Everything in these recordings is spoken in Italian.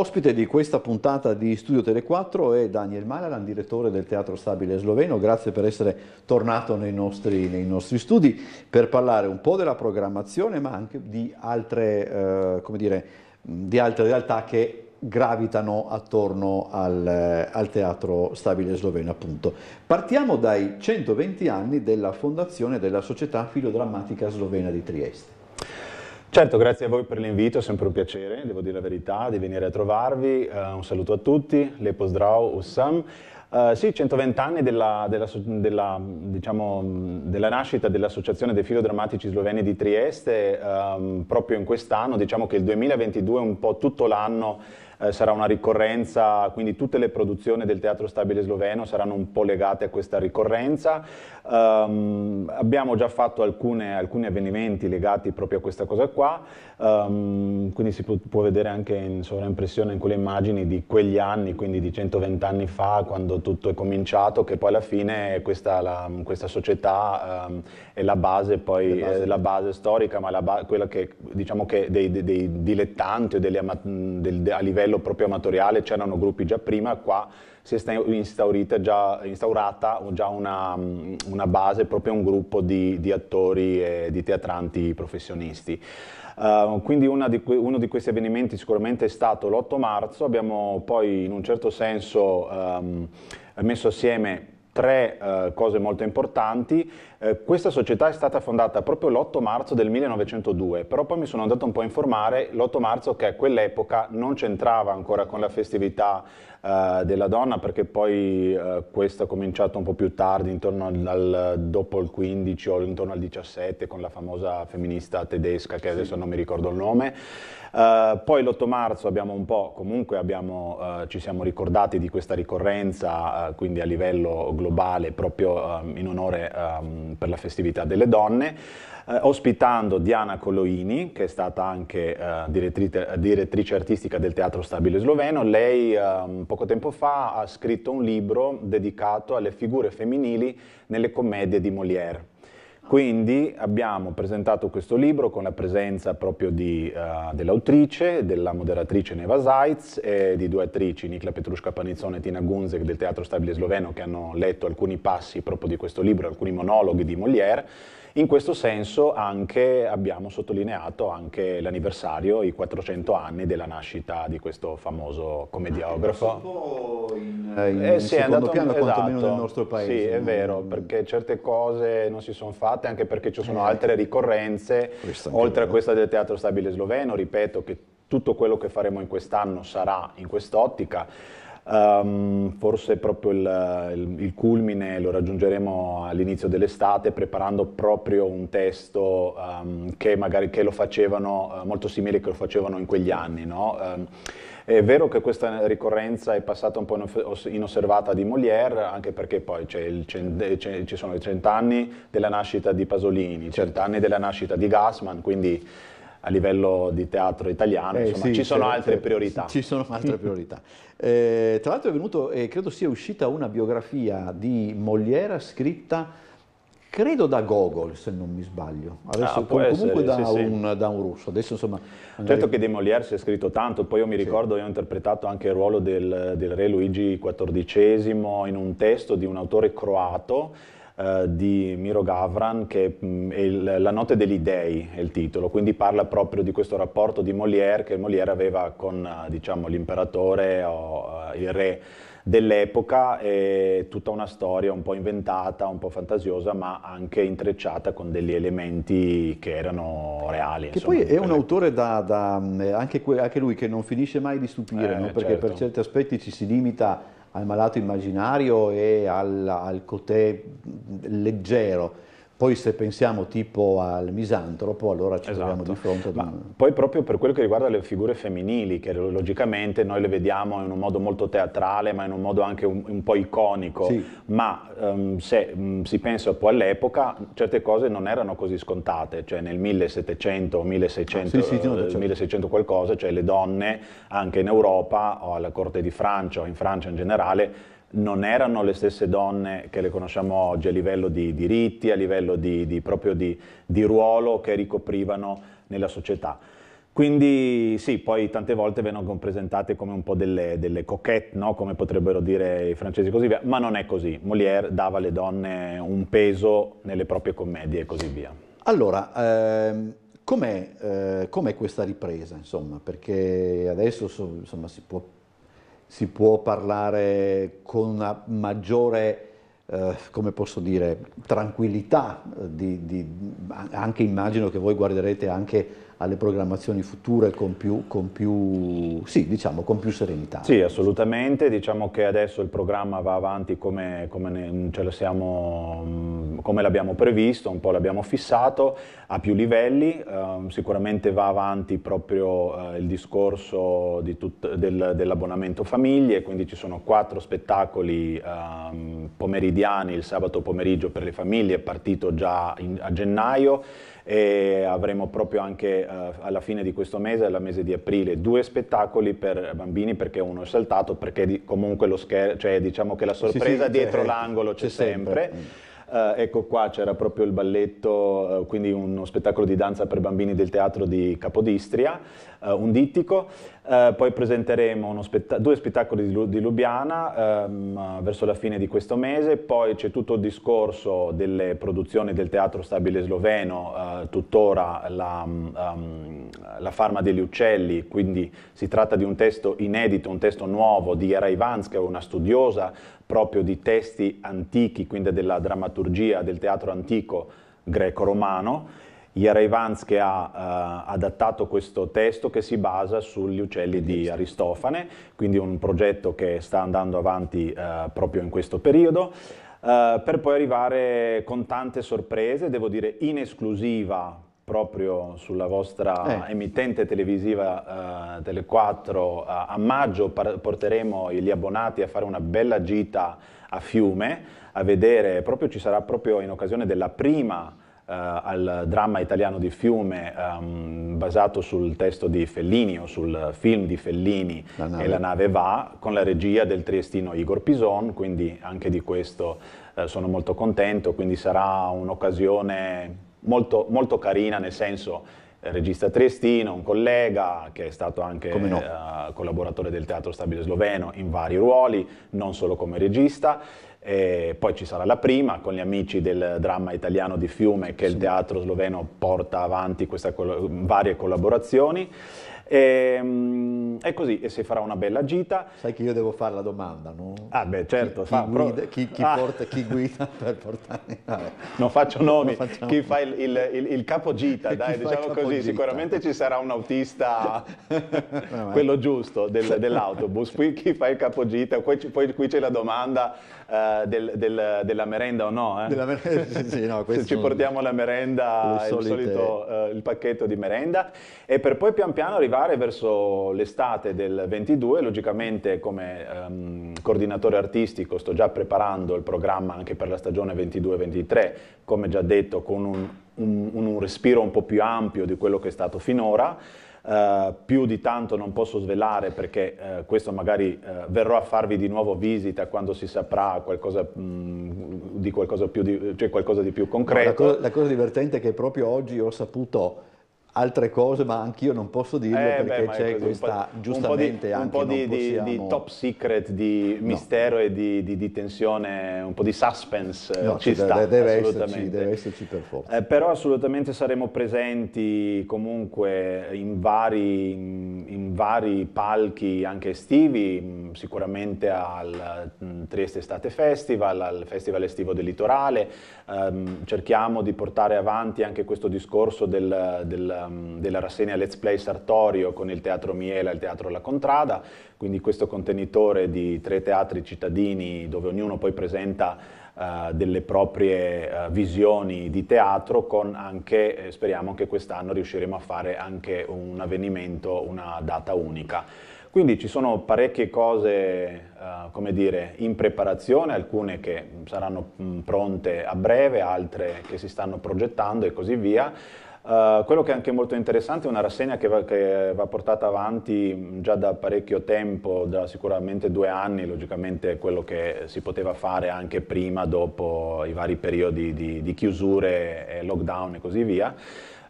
Ospite di questa puntata di Studio Tele4 è Daniel Malaran, direttore del Teatro Stabile Sloveno. Grazie per essere tornato nei nostri, nei nostri studi per parlare un po' della programmazione ma anche di altre, eh, dire, di altre realtà che gravitano attorno al, eh, al, teatro stabile sloveno appunto. Partiamo dai 120 anni della fondazione della Società Filodrammatica Slovena di Trieste. Certo, grazie a voi per l'invito, è sempre un piacere, devo dire la verità, di venire a trovarvi. Uh, un saluto a tutti, le pozdrav, Ussam. Uh, sì, 120 anni della, della, della, diciamo, della nascita dell'Associazione dei Filodrammatici Sloveni di Trieste, um, proprio in quest'anno, diciamo che il 2022 è un po' tutto l'anno eh, sarà una ricorrenza, quindi tutte le produzioni del Teatro Stabile Sloveno saranno un po' legate a questa ricorrenza. Um, abbiamo già fatto alcune, alcuni avvenimenti legati proprio a questa cosa qua, um, quindi si può, può, vedere anche in sovraimpressione in quelle immagini di quegli anni, quindi di 120 anni fa, quando tutto è cominciato, che poi alla fine questa, la, questa società um, è la base, poi, la, base. Eh, la base, storica, ma ba- quella che diciamo che dei, dei, dei dilettanti o delle, del, a livello livello proprio amatoriale, c'erano gruppi già prima, qua si è instaurita già, instaurata già una, mm, una, base, proprio un gruppo di, di attori e di teatranti professionisti. Uh, quindi di que- uno di questi avvenimenti sicuramente è stato l'8 marzo, abbiamo poi in un certo senso um, messo assieme tre eh, cose molto importanti. Eh, questa società è stata fondata proprio l'8 marzo del 1902, però poi mi sono andato un po' a informare, l'8 marzo che a quell'epoca non c'entrava ancora con la festività eh, della donna perché poi eh, questo ha cominciato un po' più tardi, intorno al, dopo il 15 o intorno al 17 con la famosa femminista tedesca che adesso non mi ricordo il nome. Uh, poi l'8 marzo abbiamo un po', comunque abbiamo, uh, ci siamo ricordati di questa ricorrenza, uh, quindi a livello globale, proprio ehm, in onore um, per la festività delle donne eh, ospitando Diana Coloini, che è stata anche eh, direttrice, direttrice, artistica del Teatro Stabile Sloveno. Lei eh, poco tempo fa ha scritto un libro dedicato alle figure femminili nelle commedie di Molière. Quindi abbiamo presentato questo libro con la presenza proprio di, uh, dell'autrice, della moderatrice Neva Zaitz e di due attrici, Nicla Petrushka Panizzone e Tina Gunzek del Teatro Stabile Sloveno, che hanno letto alcuni passi proprio di questo libro, alcuni monologhi di Molière. In questo senso anche abbiamo sottolineato anche l'anniversario, i 400 anni della nascita di questo famoso commediografo. Ah, un po' in, in eh, sì, è andato, piano esatto, quantomeno nel esatto. nostro paese. Sì, è vero, perché certe cose non si sono fatte fatte anche perché ci sono altre ricorrenze, oltre a questa del Teatro Stabile Sloveno, ripeto che tutto quello che faremo in quest'anno sarà in quest'ottica. Um, forse proprio il, il, il, culmine lo raggiungeremo all'inizio dell'estate preparando proprio un testo um, che magari che lo facevano, uh, molto simile che lo facevano in quegli anni. No? Um, è vero che questa ricorrenza è passata un po' inosservata di Molière, anche perché poi cent- ci sono i cent'anni della nascita di Pasolini, i cent'anni della nascita di Gassman, quindi a livello di teatro italiano, eh, insomma, sì, ci, sono altre priorità. Ci sono altre priorità. Eh, tra l'altro è venuto, eh, credo sia uscita una biografia di Molière scritta credo da Gogol se non mi sbaglio, Adesso, ah, com- comunque da, sì, un, sì. da, un, russo. Adesso, insomma, magari... Certo che De Molière si è scritto tanto, poi io mi ricordo, sì. io ho interpretato anche il ruolo del, del re Luigi XIV in un testo di un autore croato eh, di Miro Gavran, che mm, è La notte degli dei è il titolo, quindi parla proprio di questo rapporto di Molière che Molière aveva con eh, diciamo, l'imperatore o eh, il re dell'epoca, è tutta una storia un po' inventata, un po' fantasiosa, ma anche intrecciata con degli elementi che erano reali. Che insomma, poi è un autore da, da eh, anche, que, anche, lui che non finisce mai di stupire, eh, no? perché certo. per certi aspetti ci si limita al malato immaginario e al, al cotè leggero poi se pensiamo tipo al misantropo, allora ci esatto. troviamo di fronte ad un... poi proprio per quello che riguarda le figure femminili, che logicamente noi le vediamo in un modo molto teatrale, ma in un modo anche un, un po' iconico, sì. ma um, se um, si pensa un po' all'epoca, certe cose non erano così scontate, cioè nel 1700, 1600, ah, sì, sì, no, eh, certo. 1600 qualcosa, cioè le donne anche in Europa o alla corte di Francia o in Francia in generale, non erano le stesse donne che le conosciamo oggi a livello di diritti, a livello di, di proprio di, di ruolo che ricoprivano nella società. Quindi sì, poi tante volte vengono presentate come un po' delle, delle coquette, no? come potrebbero dire i francesi così via, ma non è così. Molière dava alle donne un peso nelle proprie commedie e così via. Allora, ehm, com'è, eh, com'è, questa ripresa? Insomma? perché adesso so, insomma, si può si può parlare con una maggiore, eh, come posso dire, tranquillità, eh, di, di, anche immagino che voi guarderete anche alle programmazioni future con più, con più, sì, diciamo, con più serenità. Sì, assolutamente, diciamo che adesso il programma va avanti come, come, ne, siamo, mm, come l'abbiamo previsto, un po' l'abbiamo fissato, a più livelli, eh, sicuramente va avanti proprio eh, il discorso di tut, del, dell'abbonamento famiglie, quindi ci sono quattro spettacoli eh, pomeridiani il sabato pomeriggio per le famiglie, è partito già in, a gennaio e avremo proprio anche uh, alla fine di questo mese, alla mese di aprile, due spettacoli per bambini perché uno è saltato, perché di, comunque lo scherzo, cioè diciamo che la sorpresa sì, sì, dietro l'angolo c'è, c'è sempre. sempre. Mm. Uh, ecco qua c'era proprio il balletto, uh, quindi uno spettacolo di danza per bambini del teatro di Capodistria, uh, un dittico. poi presenteremo spett- due spettacoli di, Lu- di Lubiana um, verso la fine di questo mese, poi c'è tutto il discorso delle produzioni del teatro stabile sloveno, tuttora la, um, la, farma degli uccelli, quindi si tratta di un testo inedito, un testo nuovo di Era Ivanska, una studiosa proprio di testi antichi, quindi della drammaturgia drammaturgia del teatro antico greco-romano. Jerry Vance che ha uh, adattato questo testo che si basa sugli uccelli di Aristofane, quindi un progetto che sta andando avanti uh, proprio in questo periodo. Uh, per poi arrivare con tante sorprese, devo dire in esclusiva proprio sulla vostra eh. emittente televisiva eh, Tele4 a, eh, a maggio porteremo gli abbonati a fare una bella gita a Fiume a vedere, proprio ci sarà proprio in occasione della prima Uh, al dramma italiano di Fiume um, basato sul testo di Fellini o sul film di Fellini la nave. e la nave va con la regia del triestino Igor Pison, quindi anche di questo uh, sono molto contento, quindi sarà un'occasione molto, molto carina, nel senso eh, regista triestino, un collega che è stato anche no. uh, collaboratore del Teatro Stabile Sloveno in vari ruoli, non solo come regista. E poi ci sarà la prima con gli amici del dramma italiano di Fiume che sì. il Teatro Sloveno porta avanti queste col- varie collaborazioni. E, ehm, è così, e se farà una bella gita. Sai che io devo fare la domanda, no? Ah, beh, certo. Chi, chi, fa, guida, chi, chi ah. porta, chi guida per portare. Vabbè. Non faccio nomi. Non Chi fa il, il, il, il capogita, dai, diciamo capogita. così. Sicuramente ci sarà un autista, quello giusto, del, dell'autobus. Qui chi fa il capogita, poi, poi qui c'è la domanda uh, del, del, della merenda o no. Eh? Della merenda, sì, no se ci portiamo la merenda, il solito uh, il pacchetto di merenda. E per poi pian piano arrivare particolare verso l'estate del 22, logicamente come um, coordinatore artistico sto già preparando il programma anche per la stagione 22-23, come già detto con un, un, un respiro un po' più ampio di quello che è stato finora. Uh, più di tanto non posso svelare perché uh, questo magari uh, verrò a farvi di nuovo visita quando si saprà qualcosa, mh, mm, di, qualcosa di, cioè qualcosa di più concreto. No, la, co- la, cosa divertente è che proprio oggi ho saputo altre cose, ma anch'io non posso dirlo eh, perché beh, c'è questa, un giustamente di, anche un po' di, possiamo... di, top secret, di mistero no. e di, tensione, un po' di suspense eh, no, ci sta, deve esserci, deve esserci per forza. Eh, però assolutamente saremo presenti comunque in vari, in, vari palchi anche estivi, mm, sicuramente al mm, Trieste Estate Festival, al Festival Estivo del Litorale, um, cerchiamo di portare avanti anche questo discorso del, del um, della rassegna Let's Play Sartorio con il Teatro Miela e il Teatro La Contrada, quindi questo contenitore di tre teatri cittadini dove ognuno poi presenta uh, delle proprie uh, visioni di teatro con anche, eh, speriamo che quest'anno riusciremo a fare anche un avvenimento, una data unica. Quindi ci sono parecchie cose, uh, come dire, in preparazione, alcune che mm, saranno mm, pronte a breve, altre che si stanno progettando e così via. Eh, quello che è anche molto interessante è una rassegna che va, che va, portata avanti già da parecchio tempo, da sicuramente due anni, logicamente quello che si poteva fare anche prima, dopo i vari periodi di, di chiusure, lockdown e così via.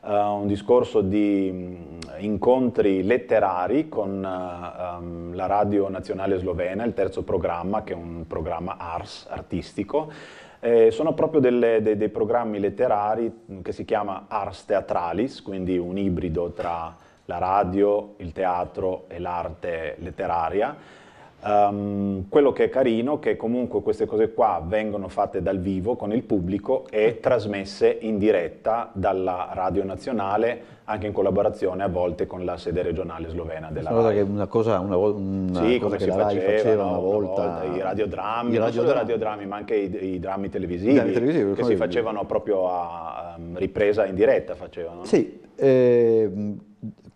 Uh, un discorso di mh, incontri letterari con uh, um, la Radio Nazionale Slovena, il terzo programma, che è un programma ARS artistico, eh, sono proprio delle, de, dei programmi letterari mm, che si chiama Ars Teatralis, quindi un ibrido tra la radio, il teatro e l'arte letteraria Um, quello che è carino è che comunque queste cose qua vengono fatte dal vivo con il pubblico e trasmesse in diretta dalla Radio Nazionale, anche in collaborazione a volte con la sede regionale slovena della Rai. Che una cosa, una, una sì, cosa che la Rai faceva una volta, una volta i radiodrammi, i radiodrammi. radiodrammi ma anche i, i drammi televisivi, drammi televisivi che si facevano proprio a um, ripresa in diretta. Facevano. Sì, eh,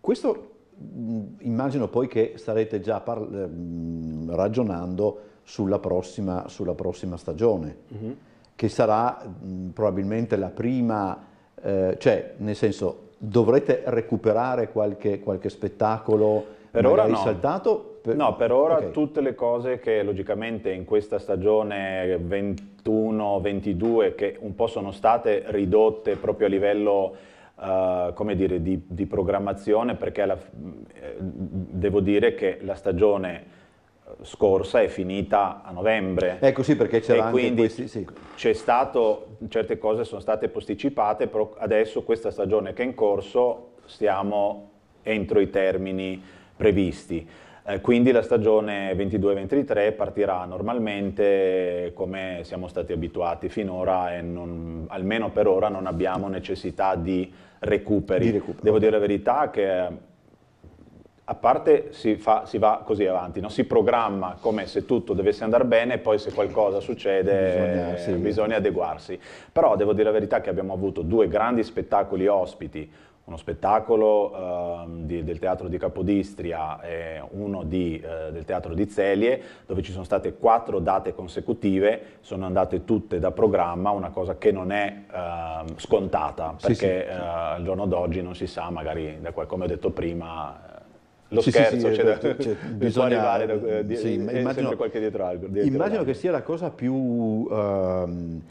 questo Mm, immagino poi che starete già eh, mm, ragionando sulla prossima, sulla prossima stagione, uh mhm. -huh. che sarà mh, mm, probabilmente la prima, eh, cioè nel senso dovrete recuperare qualche, qualche spettacolo per ora no. saltato? Per... No, per ora okay. tutte le cose che logicamente in questa stagione 21-22 che un po' sono state ridotte proprio a livello Uh, come dire, di, di programmazione perché la, eh, devo dire che la stagione eh, scorsa è finita a novembre. Ecco sì, perché c'era e quindi questi, sì. c'è stato, certe cose sono state posticipate, però adesso questa stagione che è in corso stiamo entro i termini previsti. Eh, quindi la stagione 22-23 partirà normalmente come siamo stati abituati finora e non, almeno per ora non abbiamo necessità di recuperi. Di recupero. Devo dire la verità che a parte si, fa, si, va così avanti, no? si programma come se tutto dovesse andare bene e poi se qualcosa succede bisogna, eh, sì. bisogna, adeguarsi. Però devo dire la verità che abbiamo avuto due grandi spettacoli ospiti, uno spettacolo eh, di, del teatro di Capodistria e uno di, eh, del teatro di Zelie, dove ci sono state quattro date consecutive, sono andate tutte da programma, una cosa che non è eh, scontata, perché sì, sì, eh, sì. al giorno d'oggi non si sa, magari, qual- come ho detto prima, eh, lo sì, scherzo, sì, sì, eh, cioè, cioè, cioè, bisogna arrivare da, eh, sì, immagino, sempre qualche dietro Dietro immagino che sia la cosa più... Uh,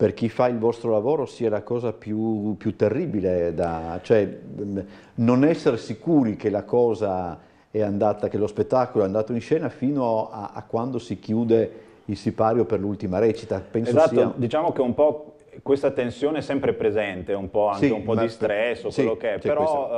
per chi fa il vostro lavoro sia la cosa più, più terribile, da, cioè mm, non essere sicuri che la cosa è andata, che lo spettacolo è andato in scena fino a, a quando si chiude il sipario per l'ultima recita. Penso esatto, sia... diciamo che un po' questa tensione è sempre presente, un po', anche sì, un po' di stress o sì, quello che è, però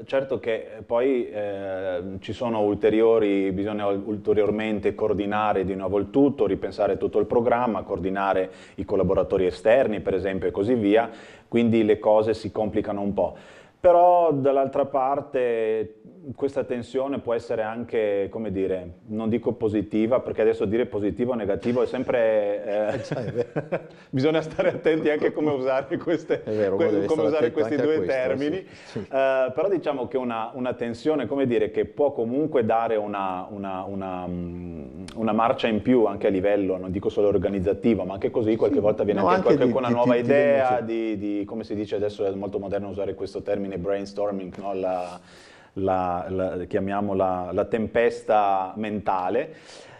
eh, certo che poi eh, ci sono ulteriori, bisogna ulteriormente coordinare di nuovo il tutto, ripensare tutto il programma, coordinare i collaboratori esterni per esempio e così via, quindi le cose si complicano un po'. Però dall'altra parte questa tensione può essere anche, come dire, non dico positiva, perché adesso dire positivo o negativo è sempre... Eh, eh è bisogna stare attenti anche come usare, queste, vero, que- come usare questi due questo, termini. Sì. Uh, però diciamo che una, una, tensione, come dire, che può comunque dare una, una, mm, una marcia in più anche a livello, non dico solo organizzativo, ma anche così qualche sì. volta viene no, anche, anche qualche, di, una di, nuova di, idea, di, come si dice adesso è molto moderno usare questo termine bene brainstorming, no? la, la, la, chiamiamola la tempesta mentale.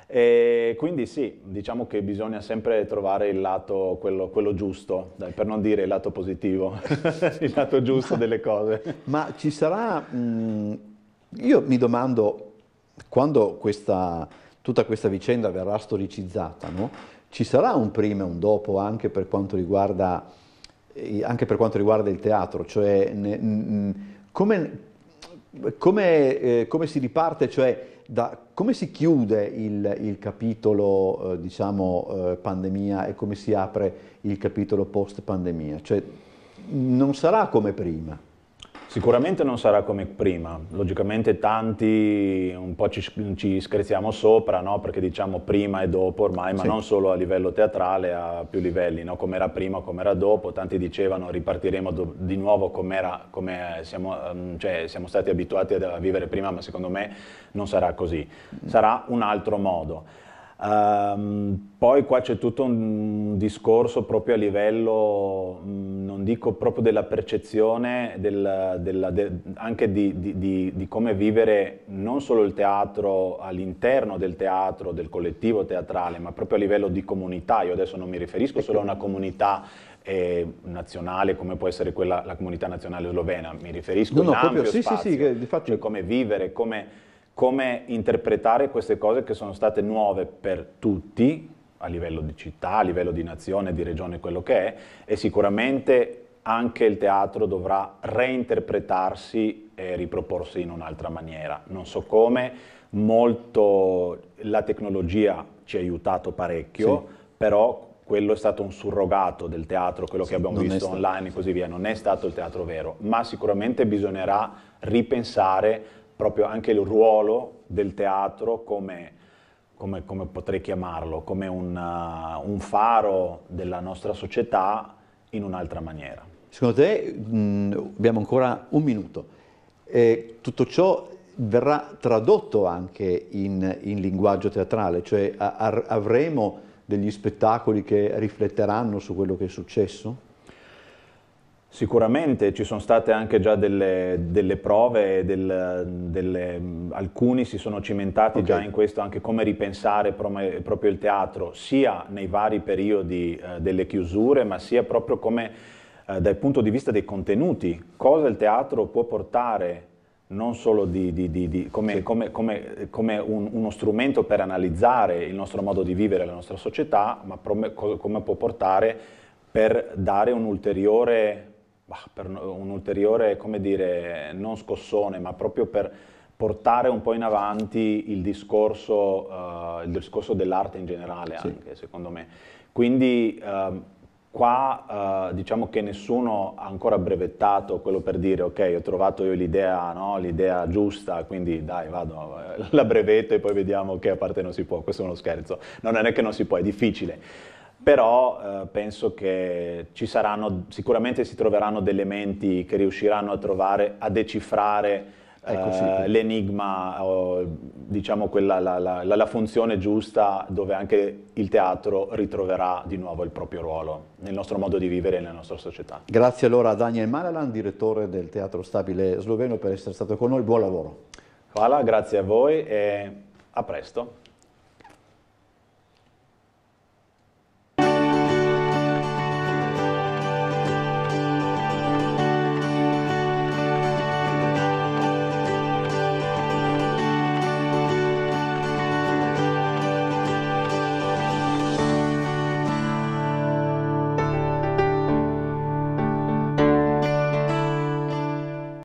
E quindi sì, diciamo che bisogna sempre trovare il lato, quello, quello giusto, per non dire il lato positivo, il lato giusto ma, delle cose. Ma ci sarà, mh, mm, io mi domando, quando questa, tutta questa vicenda verrà storicizzata, no? ci sarà un prima e un dopo anche per quanto riguarda eh, anche per quanto riguarda il teatro, cioè come, come, eh, come si riparte, cioè da, come si chiude il, il capitolo eh, diciamo, eh, pandemia e come si apre il capitolo post pandemia? Cioè, non sarà come prima. Sicuramente non sarà come prima, logicamente tanti un po' ci, ci scherziamo sopra, no? perché diciamo prima e dopo ormai, ma sì. non solo a livello teatrale, a più livelli, no? come era prima, come era dopo, tanti dicevano ripartiremo do- di nuovo come siamo, ehm, cioè, siamo, stati abituati a vivere prima, ma secondo me non sarà così, sarà un altro modo. Um, poi qua c'è tutto un discorso proprio a livello, mm, non dico proprio della percezione, del, della, de, anche di, di, di, di, come vivere non solo il teatro all'interno del teatro, del collettivo teatrale, ma proprio a livello di comunità. Io adesso non mi riferisco ecco. solo a una comunità eh, nazionale come può essere quella, la comunità nazionale slovena, mi riferisco no, no, proprio, sì, spazio, sì, sì, che, infatti... cioè come vivere, come come interpretare queste cose che sono state nuove per tutti, a livello di città, a livello di nazione, di regione, quello che è, e sicuramente anche il teatro dovrà reinterpretarsi e riproporsi in un'altra maniera. Non so come, molto la tecnologia ci ha aiutato parecchio, sì. però quello è stato un surrogato del teatro, quello sì, che abbiamo visto online e così via, non è stato il teatro vero, ma sicuramente bisognerà ripensare proprio anche il ruolo del teatro come, come, come potrei chiamarlo, come un, uh, un, faro della nostra società in un'altra maniera. Secondo te, mh, mm, abbiamo ancora un minuto, eh, tutto ciò verrà tradotto anche in, in linguaggio teatrale, cioè a, a, avremo degli spettacoli che rifletteranno su quello che è successo? Sicuramente ci sono state anche già delle, delle prove, del, delle, alcuni si sono cimentati okay. già in questo, anche come ripensare prom- proprio il teatro, sia nei vari periodi eh, delle chiusure, ma sia proprio come eh, dal punto di vista dei contenuti, cosa il teatro può portare non solo di, di, di, come, sì. come, come, come un, uno strumento per analizzare il nostro modo di vivere, la nostra società, ma pro- come può portare per dare un ulteriore bah, per un ulteriore, come dire, non scossone, ma proprio per portare un po' in avanti il discorso, uh, discorso dell'arte in generale sì. anche, secondo me. Quindi uh, qua uh, diciamo che nessuno ha ancora brevettato quello per dire ok, ho trovato io l'idea, no? giusta, quindi dai, vado, eh, la brevetto e poi vediamo che a parte non si può, questo è uno scherzo. non è che non si può, è difficile però eh, penso che ci saranno, sicuramente si troveranno degli elementi che riusciranno a trovare, a decifrare ecco, eh, l'enigma, o, diciamo quella, la, la, la, funzione giusta dove anche il teatro ritroverà di nuovo il proprio ruolo nel nostro modo di vivere e nella nostra società. Grazie allora a Daniel Malalan, direttore del Teatro Stabile Sloveno, per essere stato con noi, buon lavoro. Voilà, grazie a voi e a presto.